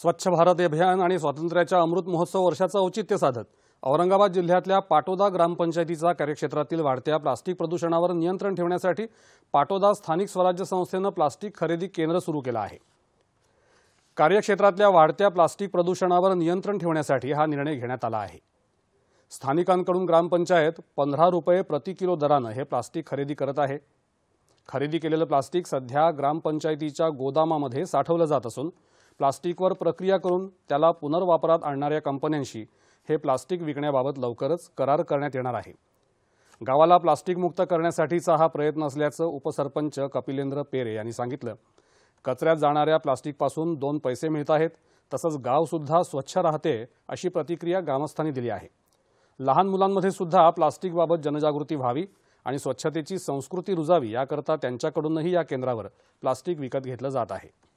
स्वच्छ भारत अभियान आणि स्वातंत्र्याच्या अमृत महोत्सव वर्षाचं औचित्य साधत औरंगाबाद जिल्ह्यातल्या पाटोदा ग्रामपंचायतीचा कार्यक्षेत्रातील वाढत्या प्लास्टिक प्रदूषणावर नियंत्रण ठेवण्यासाठी पाटोदा स्थानिक स्वराज्य संस्थेनं प्लास्टिक खरेदी केंद्र सुरू केलं आहे कार्यक्षेत्रातल्या वाढत्या प्लास्टिक प्रदूषणावर नियंत्रण ठेवण्यासाठी हा निर्णय घेण्यात आला आहे स्थानिकांकडून ग्रामपंचायत पंधरा रुपये प्रति किलो दरानं हे प्लास्टिक खरेदी करत आहे खरेदी केलेलं प्लास्टिक सध्या ग्रामपंचायतीच्या गोदामामध्ये साठवलं जात असून प्लास्टिकवर प्रक्रिया करून त्याला पुनर्वापरात आणणाऱ्या कंपन्यांशी हे प्लास्टिक विकण्याबाबत लवकरच करार करण्यात येणार आहे गावाला प्लास्टिकमुक्त करण्यासाठीचा हा प्रयत्न असल्याचं उपसरपंच कपिलेंद्र पेरे यांनी सांगितलं कचऱ्यात जाणाऱ्या प्लास्टिकपासून दोन पैसे मिळत आहेत तसंच गावसुद्धा स्वच्छ राहते अशी प्रतिक्रिया ग्रामस्थांनी दिली आहे लहान मुलांमध्ये सुद्धा प्लास्टिकबाबत जनजागृती व्हावी आणि स्वच्छतेची संस्कृती रुजावी याकरता त्यांच्याकडूनही या केंद्रावर प्लास्टिक विकत घेतलं जात आहे